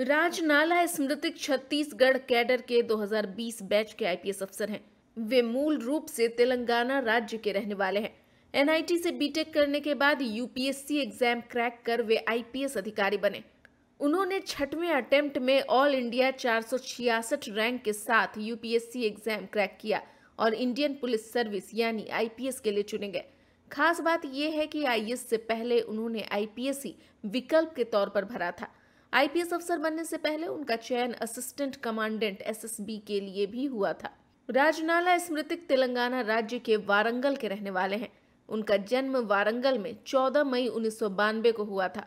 राजनाला स्मृतिक छत्तीसगढ़ कैडर के 2020 बैच के आईपीएस अफसर हैं वे मूल रूप से तेलंगाना राज्य के रहने वाले हैं एनआईटी से बीटेक करने के बाद यूपीएससी एग्जाम क्रैक कर वे आईपीएस अधिकारी बने उन्होंने छठवें अटेम्प्ट में ऑल इंडिया चार रैंक के साथ यूपीएससी एग्जाम क्रैक किया और इंडियन पुलिस सर्विस यानी आईपीएस के लिए चुने गए खास बात यह है कि आईएएस e से पहले उन्होंने आईपीएस ही विकल्प के तौर पर भरा था आईपीएस अफसर बनने से पहले उनका चयन असिस्टेंट कमांडेंट एसएसबी के लिए भी हुआ था राजनाला स्मृतिक तेलंगाना राज्य के वारंगल के रहने वाले हैं उनका जन्म वारंगल में 14 मई उन्नीस को हुआ था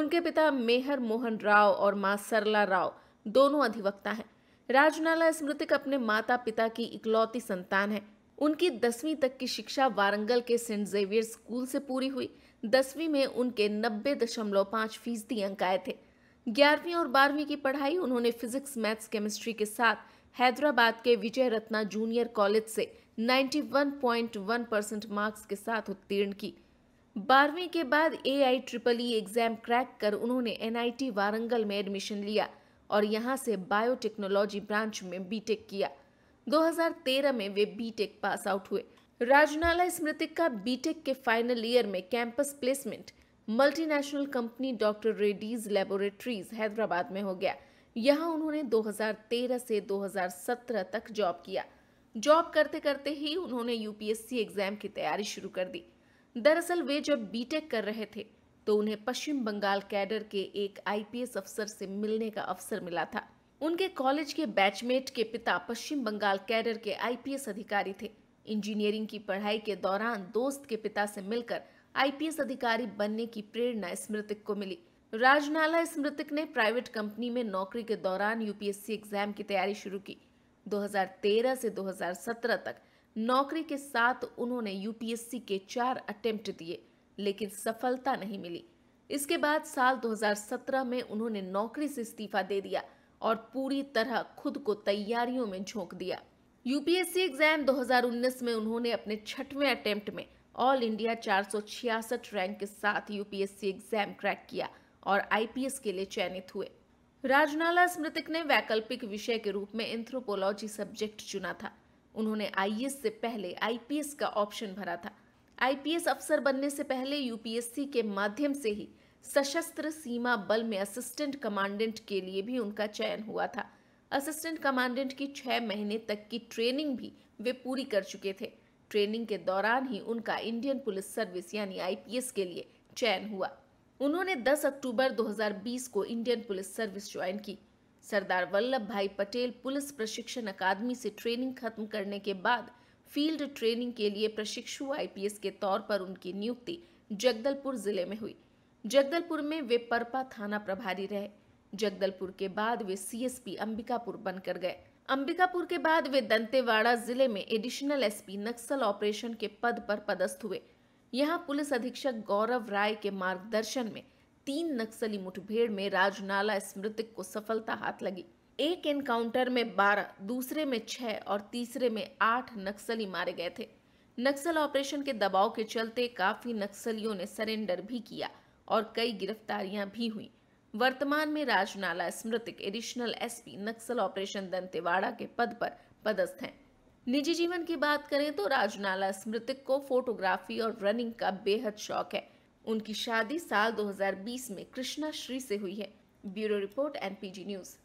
उनके पिता मेहर मोहन राव और माँ सरला राव दोनों अधिवक्ता हैं राजनाला स्मृतिक अपने माता पिता की इकलौती संतान है उनकी दसवीं तक की शिक्षा वारंगल के सेंट जेवियर स्कूल से पूरी हुई दसवीं में उनके नब्बे दशमलव पाँच फीसदी अंक आए थे ग्यारहवीं और बारहवीं की पढ़ाई उन्होंने फिजिक्स मैथ्स केमिस्ट्री के साथ हैदराबाद के विजय रत्ना जूनियर कॉलेज से 91.1 परसेंट मार्क्स के साथ उत्तीर्ण की बारहवीं के बाद A I triple E exam crack कर उन्होंने एन वारंगल में एडमिशन लिया और यहाँ से बायोटेक्नोलॉजी ब्रांच में बीटेक किया 2013 में वे बीटेक पास आउट हुए राजनाला स्मृतिक का बीटेक के फाइनल ईयर में campus placement multinational company doctor Reddy's laboratories Hyderabad में हो गया यहाँ उन्होंने 2013 से 2017 तक जॉब किया जॉब करते करते ही उन्होंने यूपीएससी एग्जाम की तैयारी शुरू कर दी दरअसल वे जब बीटेक कर रहे थे तो उन्हें पश्चिम बंगाल कैडर के एक आईपीएस अफसर से मिलने का अवसर मिला था उनके कॉलेज के बैचमेट के पिता पश्चिम बंगाल कैडर के आईपीएस अधिकारी थे इंजीनियरिंग की पढ़ाई के दौरान दोस्त के पिता से मिलकर आईपीएस अधिकारी बनने की प्रेरणा स्मृतिक को मिली राजनाला स्मृतिक ने प्राइवेट कंपनी में नौकरी के दौरान यूपीएससी एग्जाम की तैयारी शुरू की 2013 से 2017 तक नौकरी के साथ उन्होंने यूपीएससी के चार अटेम्प्ट दिए लेकिन सफलता नहीं मिली इसके बाद साल 2017 में उन्होंने नौकरी से इस्तीफा दे दिया और पूरी तरह खुद को तैयारियों में झोंक दिया यूपीएससी एग्जाम 2019 में उन्होंने अपने छठवें अटेम्प्ट में ऑल इंडिया चार रैंक के साथ यूपीएससी एग्जाम क्रैक किया और आईपीएस के लिए चयनित हुए राजनाला स्मृतिक ने वैकल्पिक विषय के रूप में एंथ्रोपोलॉजी सब्जेक्ट चुना था उन्होंने आई से पहले आईपीएस का ऑप्शन भरा था आईपीएस अफसर बनने से पहले यूपीएससी के माध्यम से ही सशस्त्र सीमा बल में असिस्टेंट कमांडेंट के लिए भी उनका चयन हुआ था असिस्टेंट कमांडेंट की छह महीने तक की ट्रेनिंग भी वे पूरी कर चुके थे ट्रेनिंग के दौरान ही उनका इंडियन पुलिस सर्विस यानी आईपीएस के लिए चयन हुआ उन्होंने 10 अक्टूबर 2020 को इंडियन पुलिस सर्विस ज्वाइन की सरदार वल्लभ भाई पटेल पुलिस प्रशिक्षण अकादमी से ट्रेनिंग खत्म करने के बाद फील्ड ट्रेनिंग के लिए प्रशिक्षु आईपीएस के तौर पर उनकी नियुक्ति जगदलपुर जिले में हुई जगदलपुर में वे परपा थाना प्रभारी रहे जगदलपुर के बाद वे सीएसपी अंबिकापुर बनकर गए अंबिकापुर के बाद वे दंतेवाड़ा जिले में एडिशनल एसपी नक्सल ऑपरेशन के पद पर पदस्थ हुए यहां पुलिस अधीक्षक गौरव राय के मार्गदर्शन में तीन नक्सली मुठभेड़ में राजनाला स्मृतिक को सफलता हाथ लगी एक एनकाउंटर में बारह दूसरे में छह और तीसरे में आठ नक्सली मारे गए थे नक्सल ऑपरेशन के दबाव के चलते काफी नक्सलियों ने सरेंडर भी किया और कई गिरफ्तारियां भी हुई वर्तमान में Rajnala Smritik additional SP Naxal operation Dantewada के पद पर पदस्थ हैं निजी जीवन की बात करें तो राजनाला स्मृतिक को फोटोग्राफी और रनिंग का बेहद शौक है उनकी शादी साल 2020 में कृष्णा श्री से हुई है ब्यूरो रिपोर्ट एनपीजी न्यूज़